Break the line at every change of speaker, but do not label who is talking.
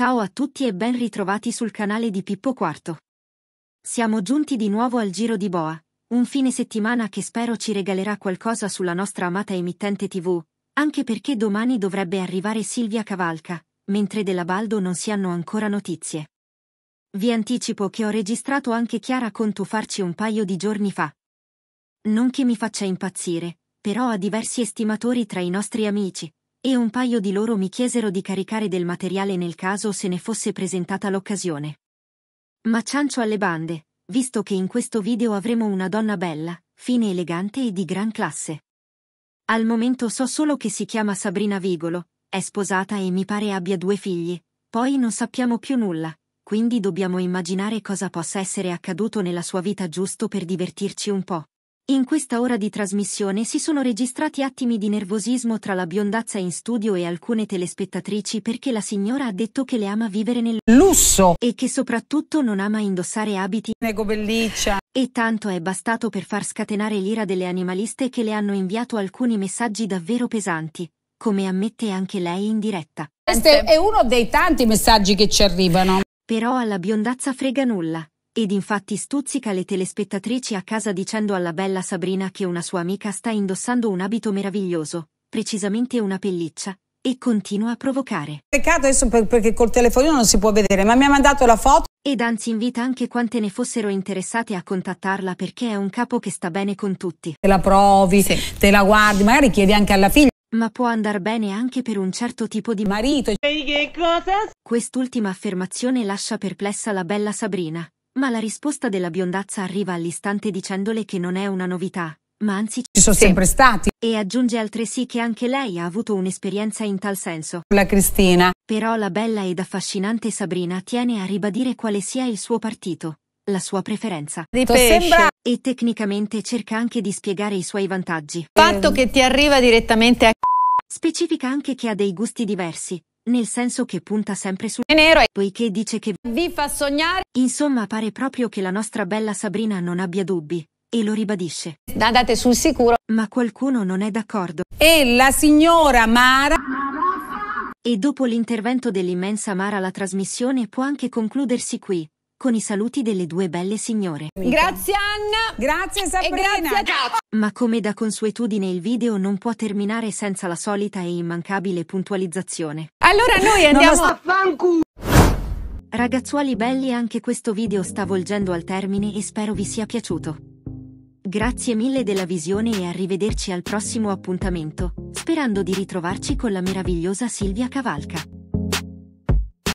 Ciao a tutti e ben ritrovati sul canale di Pippo Quarto. Siamo giunti di nuovo al Giro di Boa, un fine settimana che spero ci regalerà qualcosa sulla nostra amata emittente TV, anche perché domani dovrebbe arrivare Silvia Cavalca, mentre della Baldo non si hanno ancora notizie. Vi anticipo che ho registrato anche Chiara con Contufarci un paio di giorni fa. Non che mi faccia impazzire, però ha diversi estimatori tra i nostri amici, e un paio di loro mi chiesero di caricare del materiale nel caso se ne fosse presentata l'occasione. Ma ciancio alle bande, visto che in questo video avremo una donna bella, fine elegante e di gran classe. Al momento so solo che si chiama Sabrina Vigolo, è sposata e mi pare abbia due figli, poi non sappiamo più nulla, quindi dobbiamo immaginare cosa possa essere accaduto nella sua vita giusto per divertirci un po'. In questa ora di trasmissione si sono registrati attimi di nervosismo tra la biondazza in studio e alcune telespettatrici perché la signora ha detto che le ama vivere nel lusso e che soprattutto non ama indossare abiti negobelliccia E tanto è bastato per far scatenare l'ira delle animaliste che le hanno inviato alcuni messaggi davvero pesanti, come ammette anche lei in diretta. Questo è uno dei tanti messaggi che ci arrivano. Però alla biondazza frega nulla ed infatti stuzzica le telespettatrici a casa dicendo alla bella Sabrina che una sua amica sta indossando un abito meraviglioso, precisamente una pelliccia, e continua a provocare. Peccato adesso perché col telefonino non si può vedere, ma mi ha mandato la foto. Ed anzi invita anche quante ne fossero interessate a contattarla perché è un capo che sta bene con tutti. Te la provi, sì. te la guardi, magari chiedi anche alla figlia. Ma può andar bene anche per un certo tipo di marito. Che cosa? Quest'ultima affermazione lascia perplessa la bella Sabrina, ma la risposta della biondazza arriva all'istante dicendole che non è una novità, ma anzi ci sono sì. sempre stati. E aggiunge altresì che anche lei ha avuto un'esperienza in tal senso. La Cristina. Però la bella ed affascinante Sabrina tiene a ribadire quale sia il suo partito, la sua preferenza. Di pesce. E tecnicamente cerca anche di spiegare i suoi vantaggi. Il fatto ehm. che ti arriva direttamente a... Specifica anche che ha dei gusti diversi, nel senso che punta sempre sul nero, e poiché dice che vi fa sognare. Insomma, pare proprio che la nostra bella Sabrina non abbia dubbi, e lo ribadisce. Andate sul sicuro. Ma qualcuno non è d'accordo. E la signora Mara... E dopo l'intervento dell'immensa Mara la trasmissione può anche concludersi qui con i saluti delle due belle signore. Grazie Anna! Grazie Sabrina! E grazie a... Ma come da consuetudine il video non può terminare senza la solita e immancabile puntualizzazione. Allora noi andiamo... a fanculo! Ragazzuoli belli anche questo video sta volgendo al termine e spero vi sia piaciuto. Grazie mille della visione e arrivederci al prossimo appuntamento, sperando di ritrovarci con la meravigliosa Silvia Cavalca.